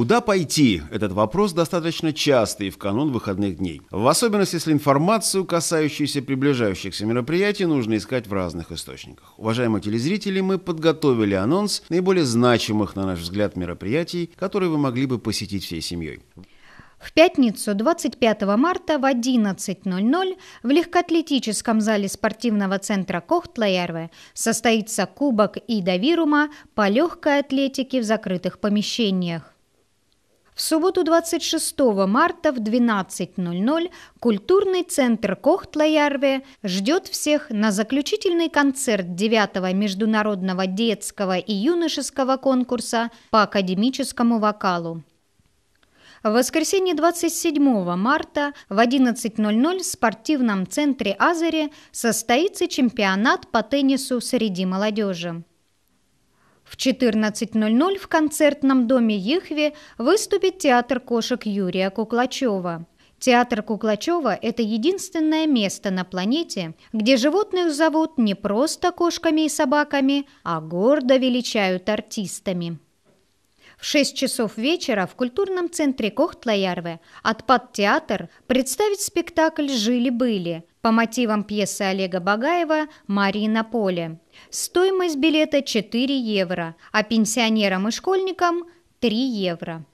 Куда пойти? Этот вопрос достаточно частый в канун выходных дней. В особенности, если информацию, касающуюся приближающихся мероприятий, нужно искать в разных источниках. Уважаемые телезрители, мы подготовили анонс наиболее значимых, на наш взгляд, мероприятий, которые вы могли бы посетить всей семьей. В пятницу 25 марта в 11.00 в легкоатлетическом зале спортивного центра Кохтлаярве состоится Кубок Ида Вирума по легкой атлетике в закрытых помещениях. В субботу 26 марта в 12.00 культурный центр Кохтлаярве ждет всех на заключительный концерт 9-го международного детского и юношеского конкурса по академическому вокалу. В воскресенье 27 марта в 11.00 в спортивном центре «Азере» состоится чемпионат по теннису среди молодежи. В 14.00 в концертном доме Ихви выступит театр кошек Юрия Куклачева. Театр Куклачева – это единственное место на планете, где животных зовут не просто кошками и собаками, а гордо величают артистами. В 6 часов вечера в культурном центре Кохтлаярве «Отпад театр» представит спектакль «Жили-были» по мотивам пьесы Олега Багаева «Марии на поле». Стоимость билета 4 евро, а пенсионерам и школьникам 3 евро.